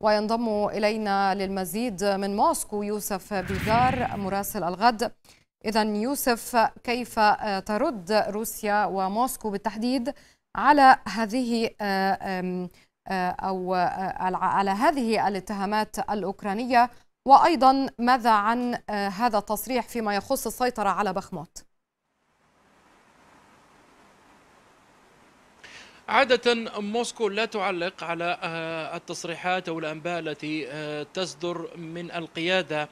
وينضم إلينا للمزيد من موسكو يوسف بيزار مراسل الغد إذا يوسف كيف ترد روسيا وموسكو بالتحديد على هذه آه، أو آه، على هذه الاتهامات الأوكرانية وأيضا ماذا عن آه، هذا التصريح فيما يخص السيطرة على بخموت؟ عادة موسكو لا تعلق على آه، التصريحات أو الأنباء التي آه، تصدر من القيادة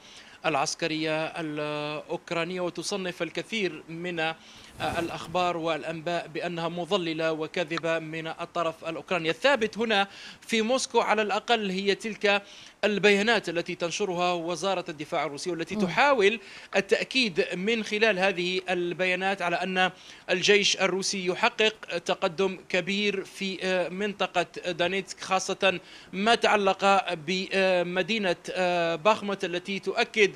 العسكرية الأوكرانية وتصنف الكثير من آه، الأخبار والأنباء بأنها مضللة وكاذبة من الطرف الأوكراني الثابت هنا في موسكو على الأقل هي تلك البيانات التي تنشرها وزارة الدفاع الروسية والتي تحاول التأكيد من خلال هذه البيانات على أن الجيش الروسي يحقق تقدم كبير في آه، منطقة دانيتسك خاصة ما تعلق بمدينة آه، باخمت التي تؤكد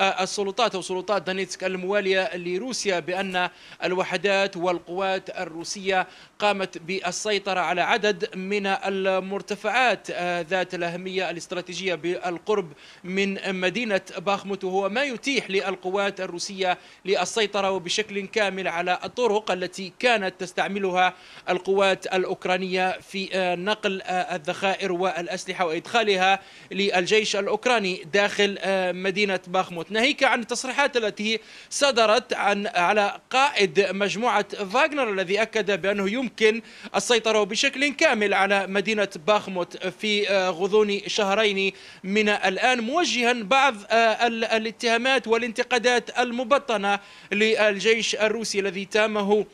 السلطات أو سلطات دانيتسك الموالية لروسيا بأن الوحدات والقوات الروسية قامت بالسيطرة على عدد من المرتفعات آه، ذات الأهمية الاستراتيجية بالقرب من مدينة باخموت وهو ما يتيح للقوات الروسية للسيطرة وبشكل كامل على الطرق التي كانت تستعملها القوات الأوكرانية في آه، نقل آه، الذخائر والأسلحة وإدخالها للجيش الأوكراني داخل مدينة باخموت ناهيك عن التصريحات التي صدرت عن على قائد مجموعة فاغنر الذي أكد بأنه يمكن السيطرة بشكل كامل على مدينة باخموت في آه، غضون شهرين من الآن موجها بعض آه، الاتهامات والانتقادات المبطنة للجيش الروسي الذي تامه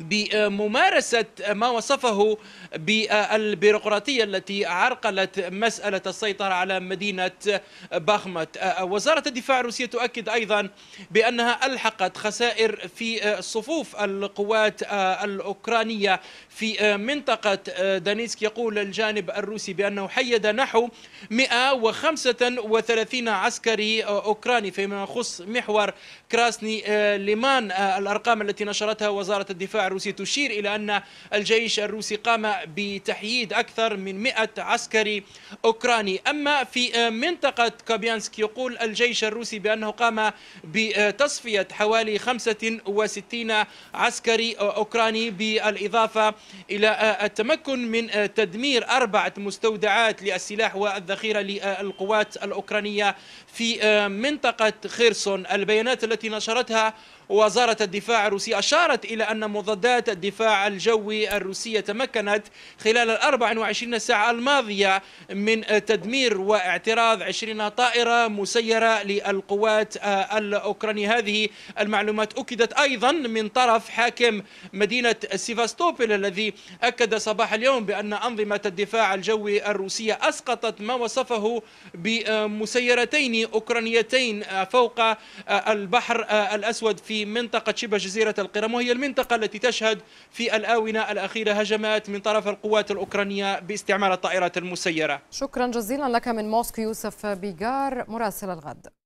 بممارسة ما وصفه بالبيروقراطية التي عرقلت مسألة السيطرة على مدينة باخمت وزارة الدفاع الروسية تؤكد أيضا بأنها ألحقت خسائر في صفوف القوات الأوكرانية في منطقة دانيسك يقول الجانب الروسي بأنه حيد نحو 135 عسكري أوكراني فيما يخص محور كراسني ليمان الأرقام التي نشرتها وزارة الدفاع الروسي تشير إلى أن الجيش الروسي قام بتحييد أكثر من 100 عسكري أوكراني أما في منطقة كابيانسك يقول الجيش الروسي بأنه قام بتصفية حوالي 65 عسكري أوكراني بالإضافة إلى التمكن من تدمير أربعة مستودعات للسلاح والذخيرة للقوات الأوكرانية في منطقة خيرسون البيانات التي نشرتها وزارة الدفاع الروسية أشارت إلى أن مضادات مضادات الدفاع الجوي الروسية تمكنت خلال ال 24 ساعة الماضية من تدمير واعتراض 20 طائرة مسيرة للقوات الأوكرانية هذه المعلومات أكدت أيضا من طرف حاكم مدينة سيفاستوبل الذي أكد صباح اليوم بأن أنظمة الدفاع الجوي الروسية أسقطت ما وصفه بمسيرتين أوكرانيتين فوق البحر الأسود في منطقة شبه جزيرة القرم وهي المنطقة التي تشهد في الآونة الأخيرة هجمات من طرف القوات الأوكرانية باستعمال الطائرات المسيرة شكرا جزيلا لك من موسكو يوسف بيجار مراسل الغد